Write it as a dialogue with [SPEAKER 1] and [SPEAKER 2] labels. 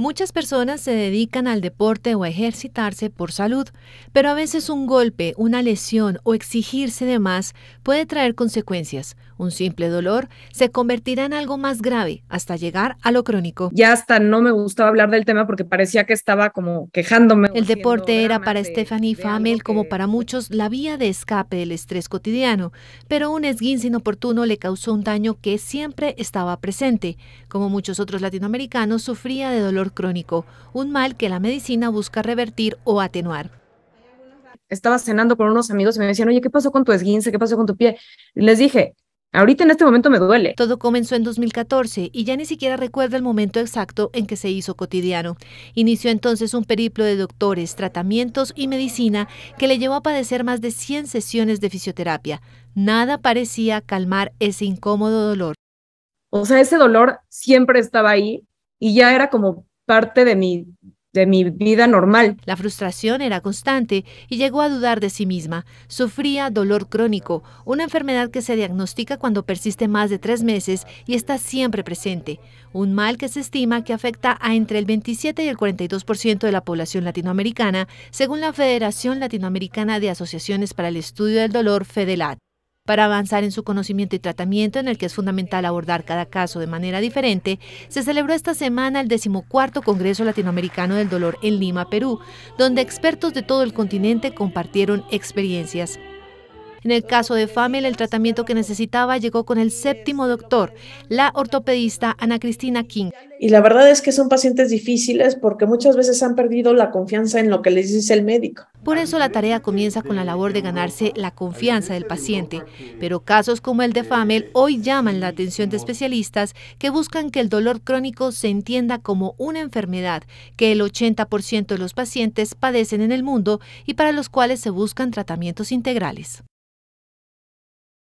[SPEAKER 1] Muchas personas se dedican al deporte o a ejercitarse por salud, pero a veces un golpe, una lesión o exigirse de más puede traer consecuencias. Un simple dolor se convertirá en algo más grave hasta llegar a lo crónico. Ya hasta no me gustaba hablar del tema porque parecía que estaba como quejándome. El deporte era para Stephanie Famel como para pues muchos la vía de escape del estrés cotidiano, pero un esguince inoportuno le causó un daño que siempre estaba presente. Como muchos otros latinoamericanos, sufría de dolor crónico, un mal que la medicina busca revertir o atenuar. Estaba cenando con unos amigos y me decían, oye, ¿qué pasó con tu esguince? ¿Qué pasó con tu pie? les dije, Ahorita en este momento me duele. Todo comenzó en 2014 y ya ni siquiera recuerda el momento exacto en que se hizo cotidiano. Inició entonces un periplo de doctores, tratamientos y medicina que le llevó a padecer más de 100 sesiones de fisioterapia. Nada parecía calmar ese incómodo dolor. O sea, ese dolor siempre estaba ahí y ya era como parte de mi, de mi vida normal. La frustración era constante y llegó a dudar de sí misma. Sufría dolor crónico, una enfermedad que se diagnostica cuando persiste más de tres meses y está siempre presente, un mal que se estima que afecta a entre el 27 y el 42% de la población latinoamericana, según la Federación Latinoamericana de Asociaciones para el Estudio del Dolor, FEDELAT. Para avanzar en su conocimiento y tratamiento, en el que es fundamental abordar cada caso de manera diferente, se celebró esta semana el decimocuarto Congreso Latinoamericano del Dolor en Lima, Perú, donde expertos de todo el continente compartieron experiencias. En el caso de Famel, el tratamiento que necesitaba llegó con el séptimo doctor, la ortopedista
[SPEAKER 2] Ana Cristina King. Y la verdad es que son pacientes difíciles porque muchas veces han perdido la confianza en lo que les dice el médico.
[SPEAKER 1] Por eso la tarea comienza con la labor de ganarse la confianza del paciente. Pero casos como el de Famel hoy llaman la atención de especialistas que buscan que el dolor crónico se entienda como una enfermedad que el 80% de los pacientes padecen en el mundo y para los cuales se buscan tratamientos integrales.